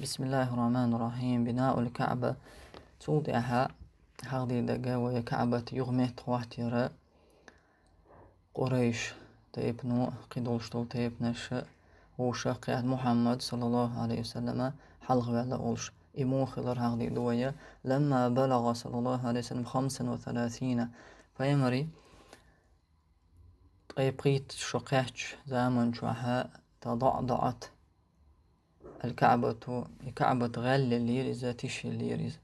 بسم الله الرحمن الرحيم بناء الكعبة توضعها هذه دقة وهي كعبة يغمي تواحتر قريش تيبنو قدولشتو تيبنش طيب، وش قياد محمد صلى الله عليه وسلم حلق على أولش إمو خلر هذه دوية لما بلغ صلى الله عليه وسلم خمسا وثلاثين فيمري طيب قيت شقيحش زامن شوحا تضعضعت الكعبة كعبة غل الليرز تش الليرز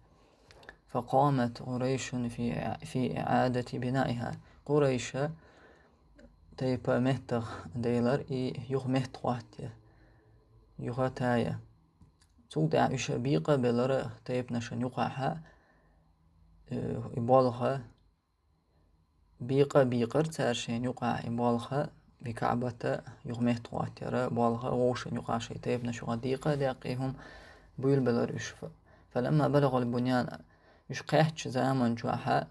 فقامت قريش في في إعادة بنائها قريش تيبا مهتغ ديلر إي يغ مهتغات يغتايا تودع بيقى بلر تيب نشان يقعها إبالها بيقى بيقر تارشين يقع إبالها بكعبة يغميه تواتر بوالغة غوش يقاش يتيب نشوغ ديقة داقيهم بويل بلار يشف فلما بلغ البنيان يشقيحش زامن جواحا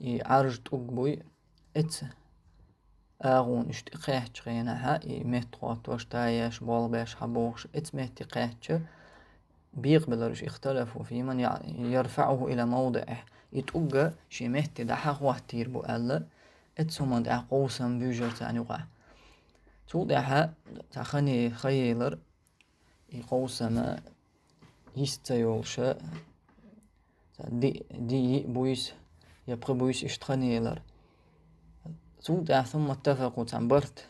يعرج توق بوي اتس اغون اشتقيحش غيناها يميه تواتوش تايش بوال بيش حبوغش اتس ميه تقيحش بيغ بلارش اختلفوا في من يرفعه الى موضعه يتوقع شي مهتي دحاق واحتير بو ألا اتسومان ده قوسم بيجر تانيقا تو ده تخني خيلر يقوسم يستيولش دي دي بويس يبقى بويس اشتخنيلر تو ده ثم اتفقوا تنبرت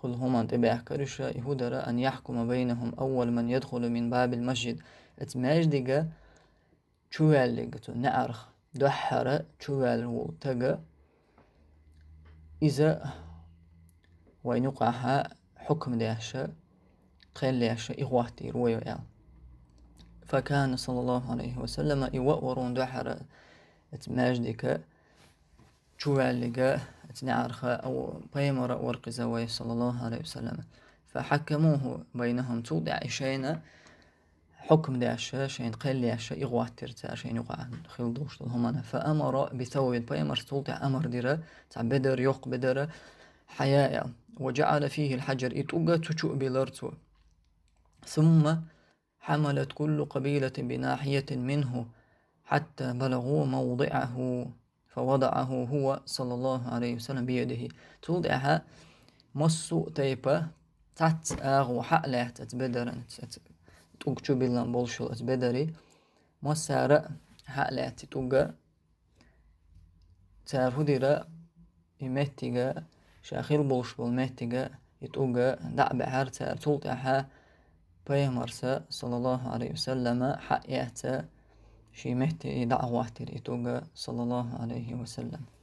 كل هما تبع كرشة يهودرة أن يحكم بينهم أول من يدخل من باب المسجد اتماج ديجا شوال ديجا نعرخ دحرة شوال وتجا إذا يقع ها حكم لأشاء قيل لأشاء إغواتي رويو يعني فكان صلى الله عليه وسلم ورون دحر اتماجدك جوالك اتنعرخ أو بيمر ورقزوي صلى الله عليه وسلم فحكموه بينهم توضع إشينا حكم داشا شين قال لأشياء يغواتر ترتا شين يغوى خيل دوش هما فأمر بثوب بايمر سلطة أمر درا بدر يوق بدر حياء وجعل فيه الحجر إتوغا تشوء بلرتو ثم حملت كل قبيلة بناحية منه حتى بلغوا موضعه فوضعه هو صلى الله عليه وسلم بيده تودعها مصو تيبا تات آغو حقلة تتبدرن ტუგ ბილან بدري ما მოსარა حالاتي تقى تارهدرا يمتقى شاخير بولش بالمتقى يتقى دعب حار تار تلتحا بيمرسا صلى الله عليه وسلم حقياتا شي مهتي دعواتي يتقى صلى الله عليه وسلم